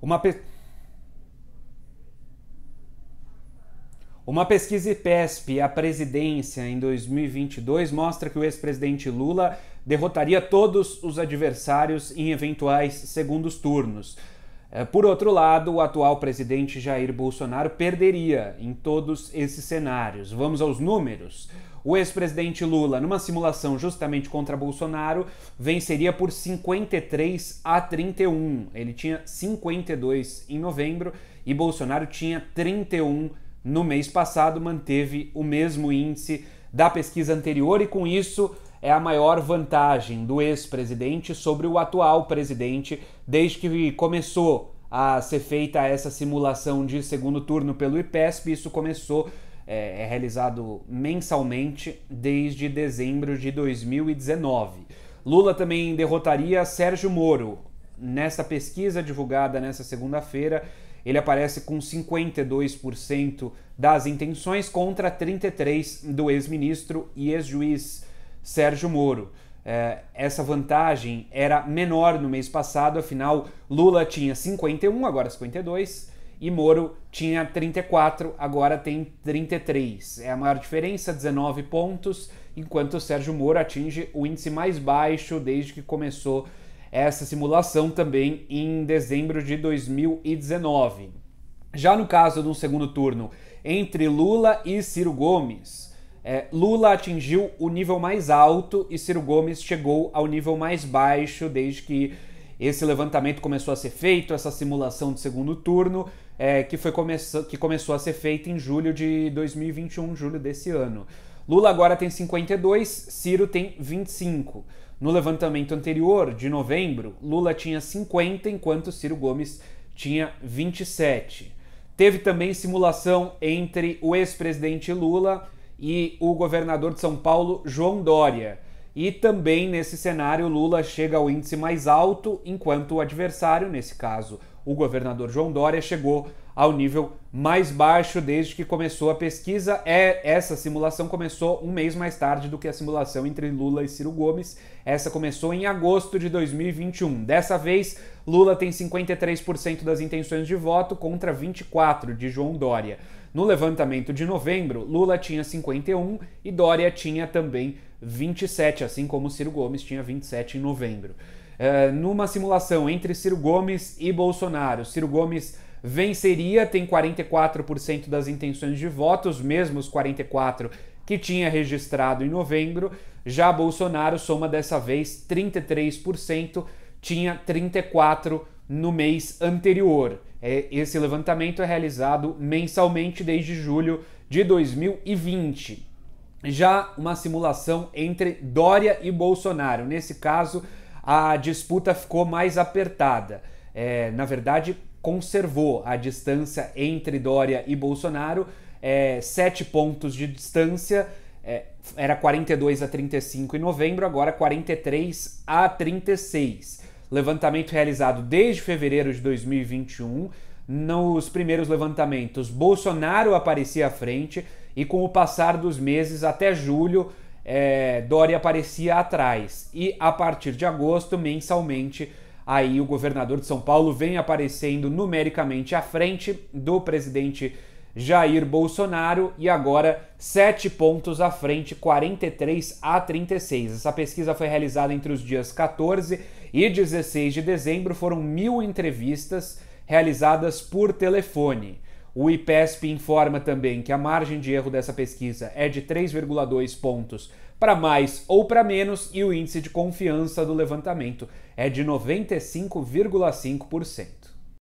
Uma, pe... Uma pesquisa IPESP à presidência em 2022 mostra que o ex-presidente Lula derrotaria todos os adversários em eventuais segundos turnos. É, por outro lado, o atual presidente Jair Bolsonaro perderia em todos esses cenários. Vamos aos números. O ex-presidente Lula, numa simulação justamente contra Bolsonaro, venceria por 53 a 31. Ele tinha 52 em novembro e Bolsonaro tinha 31 no mês passado, manteve o mesmo índice da pesquisa anterior e com isso é a maior vantagem do ex-presidente sobre o atual presidente desde que começou a ser feita essa simulação de segundo turno pelo IPESP. Isso começou, é, é realizado mensalmente desde dezembro de 2019. Lula também derrotaria Sérgio Moro. Nessa pesquisa divulgada nessa segunda-feira, ele aparece com 52% das intenções contra 33% do ex-ministro e ex-juiz Sérgio Moro. É, essa vantagem era menor no mês passado, afinal, Lula tinha 51, agora 52, e Moro tinha 34, agora tem 33. É a maior diferença, 19 pontos, enquanto Sérgio Moro atinge o índice mais baixo desde que começou essa simulação também em dezembro de 2019. Já no caso de um segundo turno entre Lula e Ciro Gomes, é, Lula atingiu o nível mais alto e Ciro Gomes chegou ao nível mais baixo desde que esse levantamento começou a ser feito, essa simulação de segundo turno, é, que, foi come que começou a ser feita em julho de 2021, julho desse ano. Lula agora tem 52, Ciro tem 25. No levantamento anterior, de novembro, Lula tinha 50, enquanto Ciro Gomes tinha 27. Teve também simulação entre o ex-presidente Lula e o governador de São Paulo, João Dória. E também nesse cenário, Lula chega ao índice mais alto, enquanto o adversário, nesse caso o governador João Dória chegou ao nível mais baixo desde que começou a pesquisa. É, essa simulação começou um mês mais tarde do que a simulação entre Lula e Ciro Gomes. Essa começou em agosto de 2021. Dessa vez, Lula tem 53% das intenções de voto contra 24 de João Dória. No levantamento de novembro, Lula tinha 51 e Dória tinha também 27, assim como Ciro Gomes tinha 27 em novembro. É, numa simulação entre Ciro Gomes e Bolsonaro. Ciro Gomes venceria, tem 44% das intenções de voto, os mesmos 44 que tinha registrado em novembro. Já Bolsonaro soma dessa vez 33%, tinha 34 no mês anterior. É, esse levantamento é realizado mensalmente desde julho de 2020. Já uma simulação entre Dória e Bolsonaro. Nesse caso, a disputa ficou mais apertada. É, na verdade, conservou a distância entre Dória e Bolsonaro, é, sete pontos de distância. É, era 42 a 35 em novembro, agora 43 a 36. Levantamento realizado desde fevereiro de 2021. Nos primeiros levantamentos, Bolsonaro aparecia à frente e, com o passar dos meses até julho, é, Dória aparecia atrás. E a partir de agosto, mensalmente, aí o governador de São Paulo vem aparecendo numericamente à frente do presidente Jair Bolsonaro e agora sete pontos à frente, 43 a 36. Essa pesquisa foi realizada entre os dias 14 e 16 de dezembro, foram mil entrevistas realizadas por telefone. O IPESP informa também que a margem de erro dessa pesquisa é de 3,2 pontos para mais ou para menos e o índice de confiança do levantamento é de 95,5%.